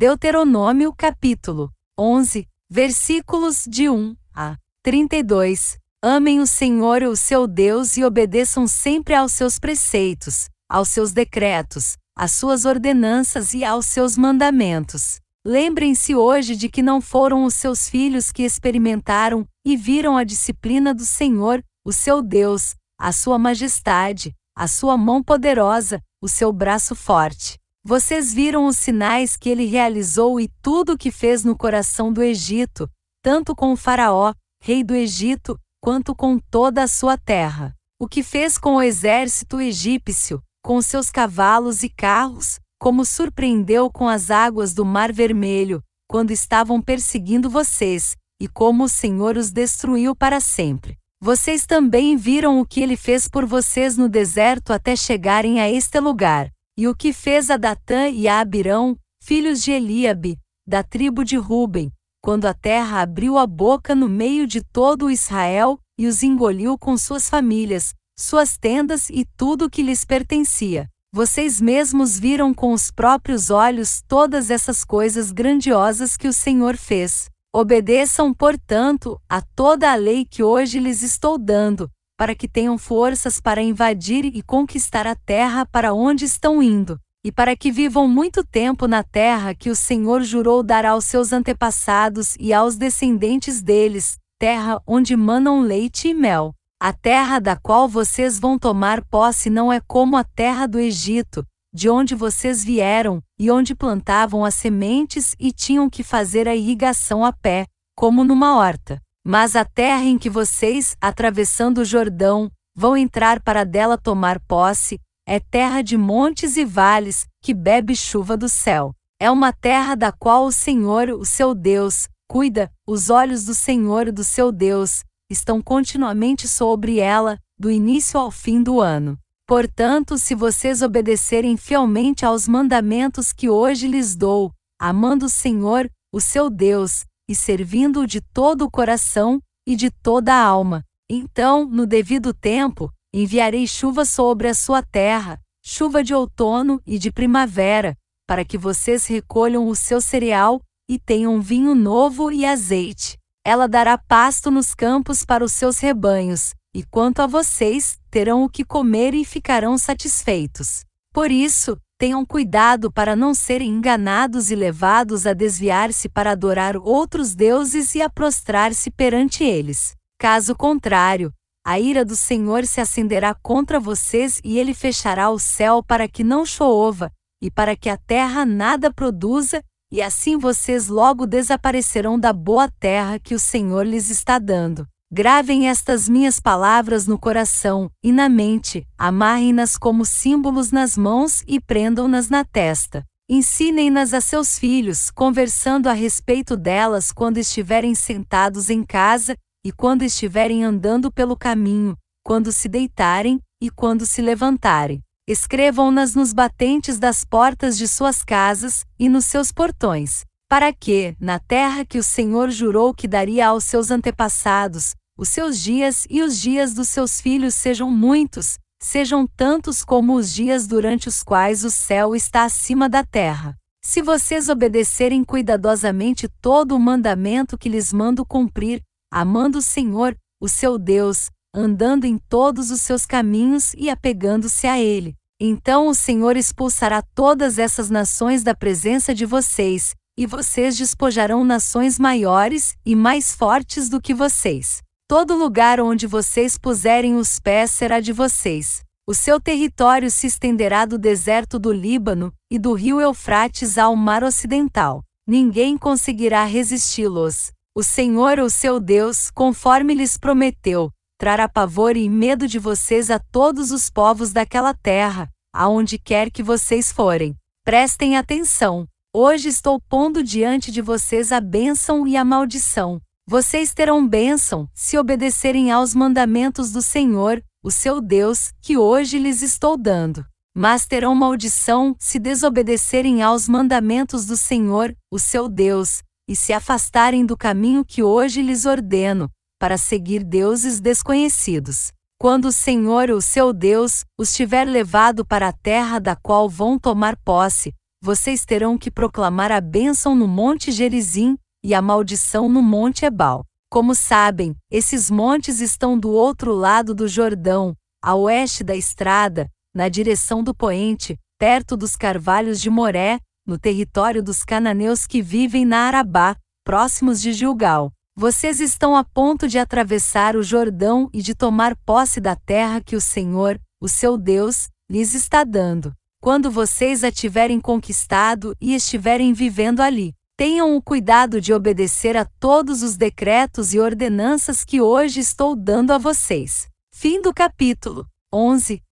Deuteronômio capítulo 11, versículos de 1 a 32. Amem o Senhor o seu Deus e obedeçam sempre aos seus preceitos, aos seus decretos, às suas ordenanças e aos seus mandamentos. Lembrem-se hoje de que não foram os seus filhos que experimentaram e viram a disciplina do Senhor, o seu Deus, a sua majestade, a sua mão poderosa, o seu braço forte. Vocês viram os sinais que ele realizou e tudo o que fez no coração do Egito, tanto com o Faraó, rei do Egito, quanto com toda a sua terra. O que fez com o exército egípcio, com seus cavalos e carros, como surpreendeu com as águas do Mar Vermelho, quando estavam perseguindo vocês, e como o Senhor os destruiu para sempre. Vocês também viram o que ele fez por vocês no deserto até chegarem a este lugar e o que fez a Datã e a Abirão, filhos de Eliabe, da tribo de Ruben, quando a terra abriu a boca no meio de todo o Israel e os engoliu com suas famílias, suas tendas e tudo o que lhes pertencia. Vocês mesmos viram com os próprios olhos todas essas coisas grandiosas que o Senhor fez. Obedeçam, portanto, a toda a lei que hoje lhes estou dando, para que tenham forças para invadir e conquistar a terra para onde estão indo, e para que vivam muito tempo na terra que o Senhor jurou dar aos seus antepassados e aos descendentes deles, terra onde manam leite e mel. A terra da qual vocês vão tomar posse não é como a terra do Egito, de onde vocês vieram, e onde plantavam as sementes e tinham que fazer a irrigação a pé, como numa horta. Mas a terra em que vocês, atravessando o Jordão, vão entrar para dela tomar posse, é terra de montes e vales, que bebe chuva do céu. É uma terra da qual o Senhor, o seu Deus, cuida, os olhos do Senhor, do seu Deus, estão continuamente sobre ela, do início ao fim do ano. Portanto, se vocês obedecerem fielmente aos mandamentos que hoje lhes dou, amando o Senhor, o seu Deus, e servindo-o de todo o coração e de toda a alma. Então, no devido tempo, enviarei chuva sobre a sua terra, chuva de outono e de primavera, para que vocês recolham o seu cereal e tenham vinho novo e azeite. Ela dará pasto nos campos para os seus rebanhos, e quanto a vocês, terão o que comer e ficarão satisfeitos. Por isso, tenham cuidado para não serem enganados e levados a desviar-se para adorar outros deuses e a prostrar-se perante eles. Caso contrário, a ira do Senhor se acenderá contra vocês e ele fechará o céu para que não chova, e para que a terra nada produza, e assim vocês logo desaparecerão da boa terra que o Senhor lhes está dando. Gravem estas minhas palavras no coração e na mente, amarrem-nas como símbolos nas mãos e prendam-nas na testa. Ensinem-nas a seus filhos, conversando a respeito delas quando estiverem sentados em casa e quando estiverem andando pelo caminho, quando se deitarem e quando se levantarem. Escrevam-nas nos batentes das portas de suas casas e nos seus portões para que, na terra que o Senhor jurou que daria aos seus antepassados, os seus dias e os dias dos seus filhos sejam muitos, sejam tantos como os dias durante os quais o céu está acima da terra. Se vocês obedecerem cuidadosamente todo o mandamento que lhes mando cumprir, amando o Senhor, o seu Deus, andando em todos os seus caminhos e apegando-se a Ele, então o Senhor expulsará todas essas nações da presença de vocês, e vocês despojarão nações maiores e mais fortes do que vocês. Todo lugar onde vocês puserem os pés será de vocês. O seu território se estenderá do deserto do Líbano e do rio Eufrates ao mar ocidental. Ninguém conseguirá resisti-los. O Senhor, o seu Deus, conforme lhes prometeu, trará pavor e medo de vocês a todos os povos daquela terra, aonde quer que vocês forem. Prestem atenção. Hoje estou pondo diante de vocês a bênção e a maldição. Vocês terão bênção se obedecerem aos mandamentos do Senhor, o seu Deus, que hoje lhes estou dando. Mas terão maldição se desobedecerem aos mandamentos do Senhor, o seu Deus, e se afastarem do caminho que hoje lhes ordeno, para seguir deuses desconhecidos. Quando o Senhor, o seu Deus, os tiver levado para a terra da qual vão tomar posse, vocês terão que proclamar a bênção no Monte Gerizim, e a maldição no Monte Ebal. Como sabem, esses montes estão do outro lado do Jordão, a oeste da estrada, na direção do poente, perto dos carvalhos de Moré, no território dos cananeus que vivem na Arabá, próximos de Gilgal. Vocês estão a ponto de atravessar o Jordão e de tomar posse da terra que o Senhor, o seu Deus, lhes está dando. Quando vocês a tiverem conquistado e estiverem vivendo ali, tenham o cuidado de obedecer a todos os decretos e ordenanças que hoje estou dando a vocês. Fim do capítulo 11.